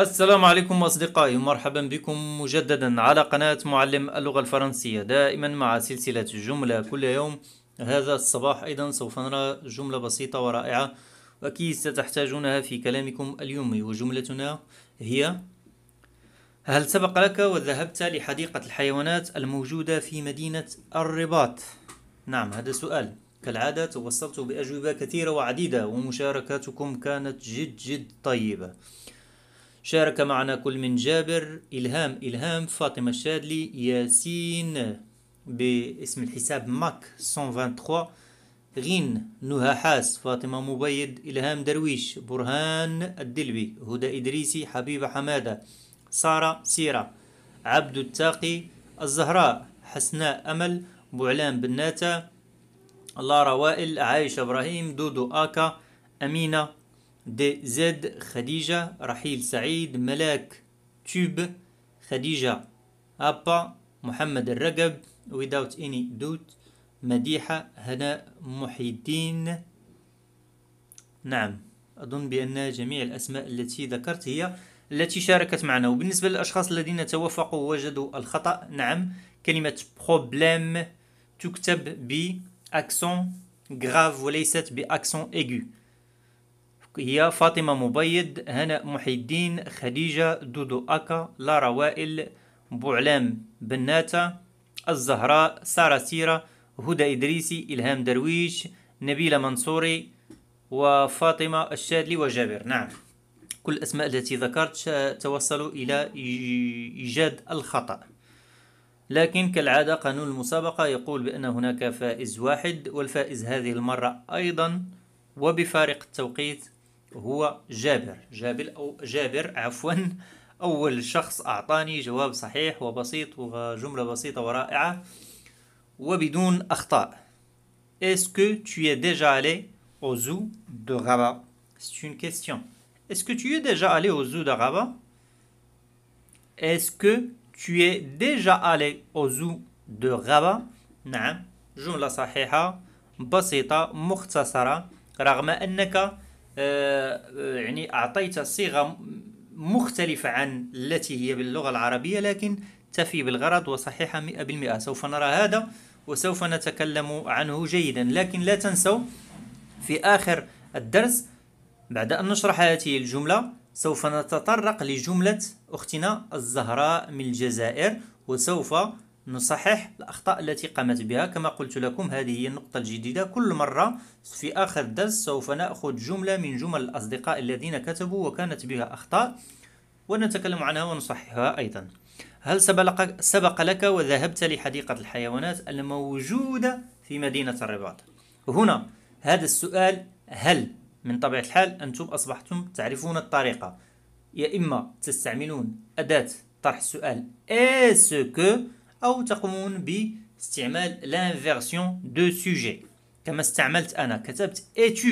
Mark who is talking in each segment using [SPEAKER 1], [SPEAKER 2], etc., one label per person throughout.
[SPEAKER 1] السلام عليكم أصدقائي ومرحبا بكم مجددا على قناة معلم اللغة الفرنسية دائما مع سلسلة جملة كل يوم هذا الصباح أيضا سوف نرى جملة بسيطة ورائعة وأكيد ستحتاجونها في كلامكم اليومي وجملتنا هي هل سبق لك وذهبت لحديقة الحيوانات الموجودة في مدينة الرباط؟ نعم هذا سؤال كالعادة توصلت بأجوبة كثيرة وعديدة ومشاركاتكم كانت جد جد طيبة شارك معنا كل من جابر إلهام إلهام فاطمة الشادلي ياسين باسم الحساب ماك 123 غين نهى حاس فاطمة مبيد إلهام درويش برهان الدلبي هدى إدريسي حبيبة حمادة سارة سيرة عبد التاقي الزهراء حسناء أمل بوعلان بناتا لارا وائل عايشة إبراهيم دودو آكا أمينة دي زد خديجة رحيل سعيد ملاك توب خديجة أبا محمد الرقب without any doubt مديحة هناء محي الدين نعم أظن بأن جميع الأسماء التي ذكرت هي التي شاركت معنا وبالنسبة للأشخاص الذين توافقوا وجدوا الخطأ نعم كلمة بروبليم تكتب بأكسون غراف وليست بأكسون aigu هي فاطمة مبيض هناء محي الدين خديجة دودو أكا لارا وائل بوعلام بناتة الزهراء سارة سيرة هدى إدريسي إلهام درويش نبيلة منصوري وفاطمة الشادلي وجابر نعم كل الأسماء التي ذكرت توصلوا إلى إيجاد الخطأ لكن كالعادة قانون المسابقة يقول بأن هناك فائز واحد والفائز هذه المرة أيضا وبفارق التوقيت وهو جابر جابر أو جابر عفوا أول شخص أعطاني جواب صحيح وبسيط وجملة بسيطة ورائعة وبدون أخطاء Est-ce que tu es déjà allé au zoo de Rabat C'est une question. Est-ce que tu es déjà allé au zoo de Rabat Est-ce que tu es déjà allé au zoo de Rabat نعم جملة صحيحة بسيطة مختصرة رغم أنك آه، يعني أعطيت صيغة مختلفة عن التي هي باللغة العربية لكن تفي بالغرض وصحيحة 100% سوف نرى هذا وسوف نتكلم عنه جيدا لكن لا تنسوا في آخر الدرس بعد أن نشرح هذه الجملة سوف نتطرق لجملة أختنا الزهراء من الجزائر وسوف نصحح الأخطاء التي قامت بها كما قلت لكم هذه هي النقطة الجديدة كل مرة في آخر الدرس سوف نأخذ جملة من جمل الأصدقاء الذين كتبوا وكانت بها أخطاء ونتكلم عنها ونصححها أيضا هل سبق, سبق لك وذهبت لحديقة الحيوانات الموجودة في مدينة الرباط هنا هذا السؤال هل من طبيعة الحال أنتم أصبحتم تعرفون الطريقة يا إما تستعملون أداة طرح السؤال اسكو أو تقومون باستعمال لانفيرسيون دو سوجي كما استعملت أنا كتبت اتو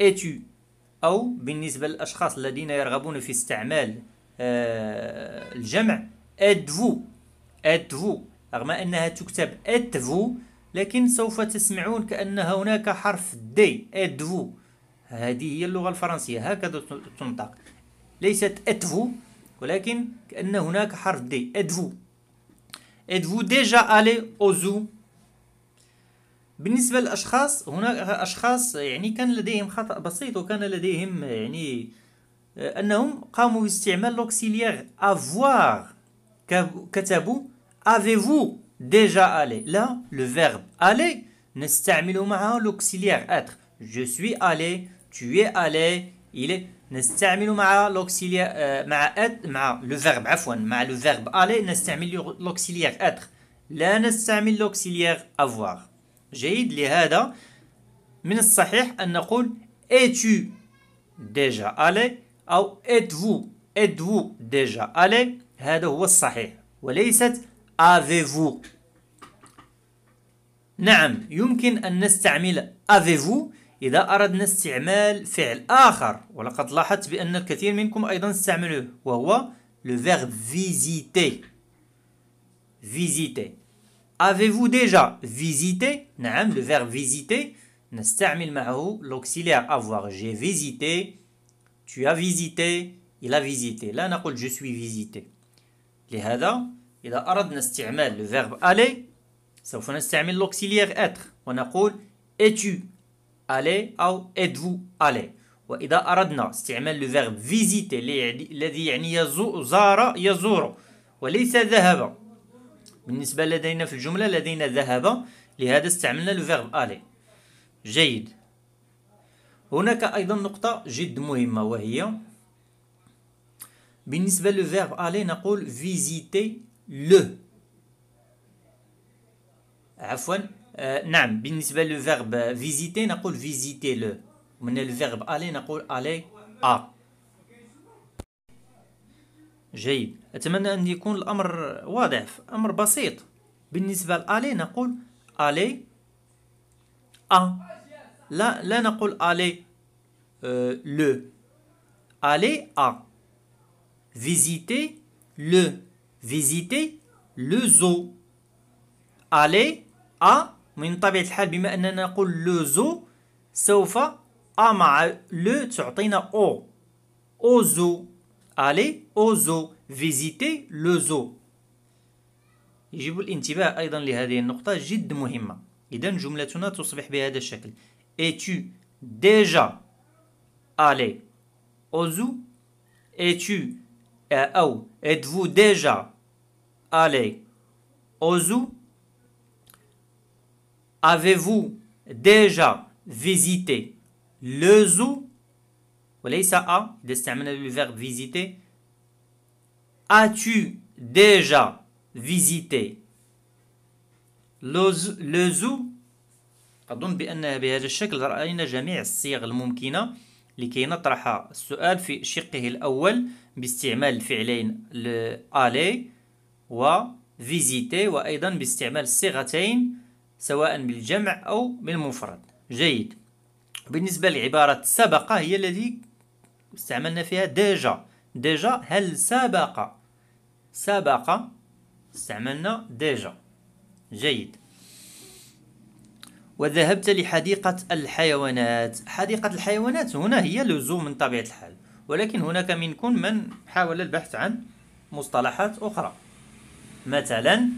[SPEAKER 1] اتو او بالنسبة للأشخاص الذين يرغبون في استعمال آه، الجمع êtes-vous رغم أنها تكتب etes لكن سوف تسمعون كأن هناك حرف دي etes هذه هي اللغة الفرنسية هكذا تنطق ليست اتفو ولكن كأن هناك حرف دي etes êtes vous déjà allé au zoo? Pour les personnes, là, les personnes, ils avaient un bref L'auxiliaire ils avaient un bref erreur. Ils avaient un bref erreur. نستعمل مع لوكسيليا آه، مع اد مع لو فيرب عفوا مع لو فيرب الي نستعمل لوكسيليير اتر لا نستعمل لوكسيليير افوار جيد لهذا من الصحيح ان نقول اتو ديجا الي او اتفو اتفو ديجا الي هذا هو الصحيح وليست افيفو نعم يمكن ان نستعمل افيفو إذا أردنا استعمال فعل آخر ولقد لاحظت بأن الكثير منكم أيضا استعملوه وهو le verbe visiter visiter Avez-vous déjà visité نعم le verbe visiter نستعمل معه l'auxiliaire avoir j'ai visité tu as visité il a visité لا نقول je suis visité لهذا إذا أردنا استعمال le verbe aller سوف نستعمل l'auxiliaire être ونقول es-tu allez أو êtes-vous allé وإذا أردنا استعمال لو فيرب فيزيتي الذي يعني يزور زار يزور وليس ذهب بالنسبة لدينا في الجملة لدينا ذهب لهذا استعملنا لو فيرب ألي جيد هناك أيضا نقطة جد مهمة وهي بالنسبة لو فيرب ألي نقول فيزيتي لو عفوا نعم بالنسبة للفيرب فيزيتي نقول فيزيتي لو من الفيرب الي نقول الي ا جيد أتمنى أن يكون الأمر واضح أمر بسيط بالنسبة لالي نقول الي ا لا لا نقول الي أه لو الي ا فيزيتي لو فيزيتي لو زو الي à من طبيعة الحال بما أننا نقول لو زو سوف أ مع لو تعطينا أو أو زو ألي أو زو فيزيتي لو زو يجب الانتباه أيضا لهذه النقطة جد مهمة إذا جملتنا تصبح بهذا الشكل اي تو ديجا ألي أو زو اي تو أو etes ديجا ألي أو زو Avez-vous déjà visité le zoo وليس أ استعملنا بالverbe visiter As-tu déjà visité le zoo أظن بأن بهذا الشكل رأينا جميع الصيغ الممكنة لكي نطرح السؤال في شقه الأول باستعمال الفعلين لآلي و فيزيتي وأيضا باستعمال الصيغتين سواء بالجمع أو بالمفرد جيد بالنسبة لعبارة سبق هي التي استعملنا فيها ديجا ديجا هل سبق سبق استعملنا ديجا جيد وذهبت لحديقة الحيوانات حديقة الحيوانات هنا هي لزوم من طبيعة الحال ولكن هناك منكم من حاول البحث عن مصطلحات أخرى مثلا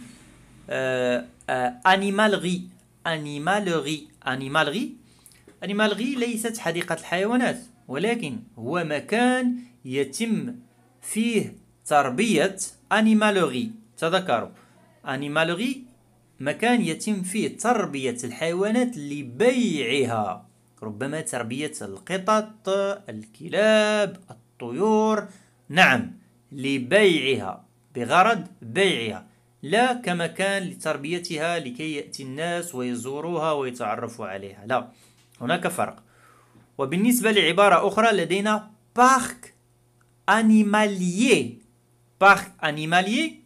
[SPEAKER 1] أنيمالغي أنيمالغي أنيمالغي أنيمالغي ليست حديقة الحيوانات ولكن هو مكان يتم فيه تربية أنيمالغي تذكروا أنيمالغي مكان يتم فيه تربية الحيوانات لبيعها ربما تربية القطط الكلاب الطيور نعم لبيعها بغرض بيعها لا كمكان لتربيتها لكي يأتي الناس ويزوروها ويتعرفوا عليها لا هناك فرق وبالنسبة لعبارة أخرى لدينا بارك أنيماليي بارك أنيماليي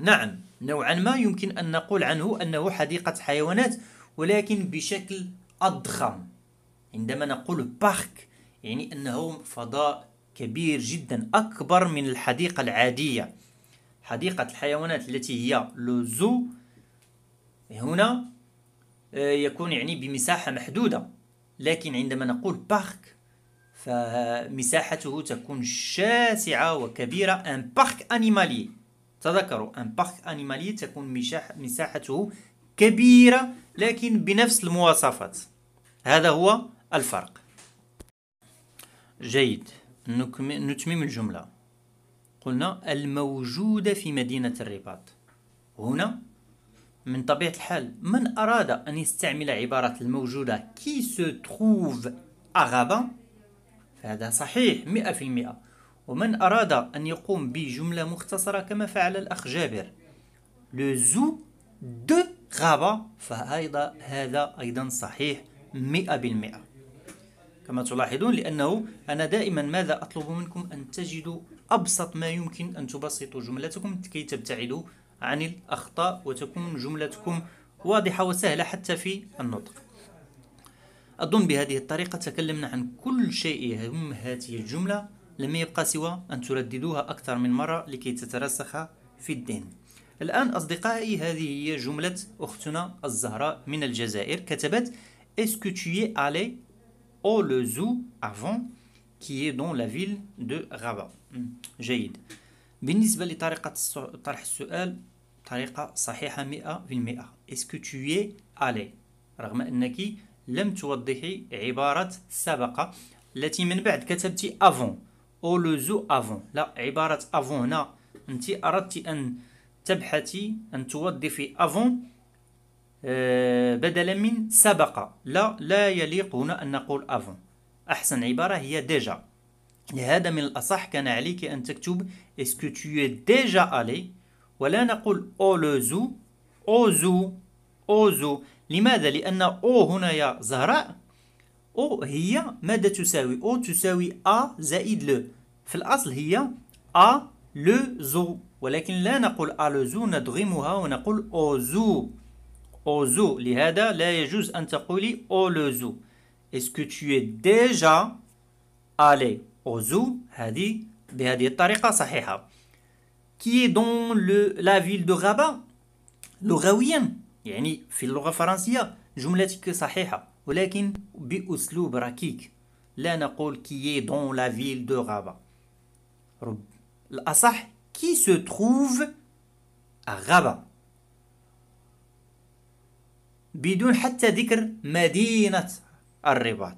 [SPEAKER 1] نعم نوعا ما يمكن أن نقول عنه أنه حديقة حيوانات ولكن بشكل أضخم عندما نقول بارك يعني أنه فضاء كبير جدا أكبر من الحديقة العادية حديقة الحيوانات التي هي لو زو هنا آه، يكون يعني بمساحة محدودة لكن عندما نقول بارك فمساحته تكون شاسعة وكبيرة ان بارك انيمالي تذكروا ان بارك انيمالي تكون مساحته كبيرة لكن بنفس المواصفات هذا هو الفرق جيد نتمم الجمله قلنا الموجودة في مدينة الرباط هنا من طبيعة الحال من أراد أن يستعمل عبارة الموجودة كي سو تروف أغابا فهذا صحيح مئة في المئة ومن أراد أن يقوم بجملة مختصرة كما فعل الأخ جابر لو زو دو غابة فهذا هذا أيضا صحيح مئة بالمئة كما تلاحظون لأنه أنا دائما ماذا أطلب منكم أن تجدوا أبسط ما يمكن أن تبسطوا جملتكم كي تبتعدوا عن الأخطاء وتكون جملتكم واضحة وسهلة حتى في النطق أظن بهذه الطريقة تكلمنا عن كل شيء يهم هذه الجملة لم يبقى سوى أن ترددوها أكثر من مرة لكي تترسخ في الذهن الآن أصدقائي هذه هي جملة أختنا الزهراء من الجزائر كتبت Est-ce que tu es allé au le zoo avant qui est dans la ville de Rabat جيد بالنسبة لطريقة طرح السؤال طريقة صحيحة مئة في المئة اسكو tu es allé رغم أنك لم توضحي عبارة سبق التي من بعد كتبتي افون او لو زو افون لا عبارة افون هنا انت اردت ان تبحثي ان توظفي افون بدلا من سبق لا لا يليق هنا ان نقول افون أحسن عبارة هي ديجا لهذا من الأصح كان عليك أن تكتب اسكو tu ديجا ألي ولا نقول أو أو لو زو زو أو زو لماذا؟ لأن أو oh هنا يا زهراء أو oh هي ماذا تساوي؟ أو oh تساوي أ زائد لو في الأصل هي أ لو زو ولكن لا نقول أ لو زو ندغمها ونقول أو زو أو زو لهذا لا يجوز أن تقولي أو لو زو est-ce que tu es déjà allé au zoo qui est dans la ville de Rabat يعني في اللغة الفرنسية جملتك صحيحة ولكن بأسلوب ركيك لا نقول qui est dans la ville de Rabat رب qui se trouve à Rabat بدون حتى ذكر مدينة الرباط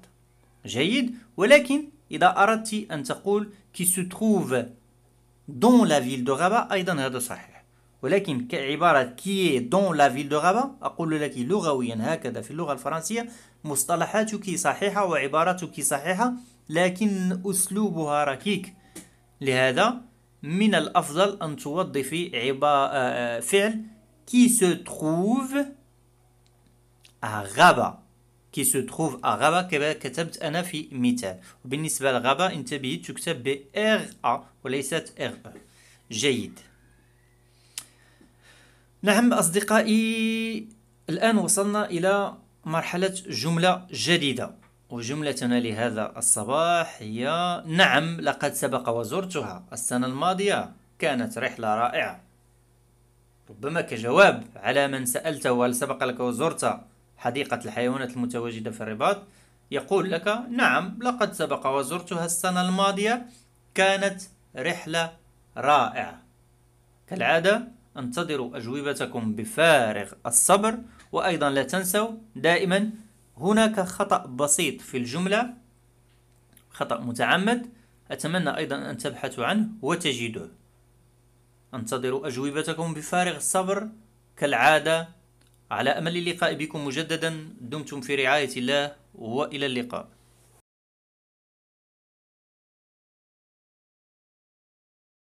[SPEAKER 1] جيد ولكن إذا أردت أن تقول كي se trouve dans la ville de Rabat أيضا هذا صحيح ولكن كعبارة كي دون لا فيل دو غابا أقول لك لغويا هكذا في اللغة الفرنسية مصطلحاتك صحيحة وعبارتك صحيحة لكن أسلوبها ركيك لهذا من الأفضل أن توظفي عبا آه، آه، فعل كي سو تروف غابا كي سو تروف ا كما كتبت أنا في مثال وبالنسبة لغابة انتبهي تكتب ب ار ا وليست ار ا e. جيد نعم أصدقائي الآن وصلنا إلى مرحلة جملة جديدة وجملتنا لهذا الصباح هي نعم لقد سبق وزرتها السنة الماضية كانت رحلة رائعة ربما كجواب على من سألته هل سبق لك وزرت حديقة الحيوانات المتواجدة في الرباط يقول لك نعم لقد سبق وزرتها السنة الماضية كانت رحلة رائعة كالعادة انتظروا أجوبتكم بفارغ الصبر وأيضا لا تنسوا دائما هناك خطأ بسيط في الجملة خطأ متعمد أتمنى أيضا أن تبحثوا عنه وتجدوه انتظروا أجوبتكم بفارغ الصبر كالعادة على أمل اللقاء بكم مجددا دمتم في رعاية الله وإلى اللقاء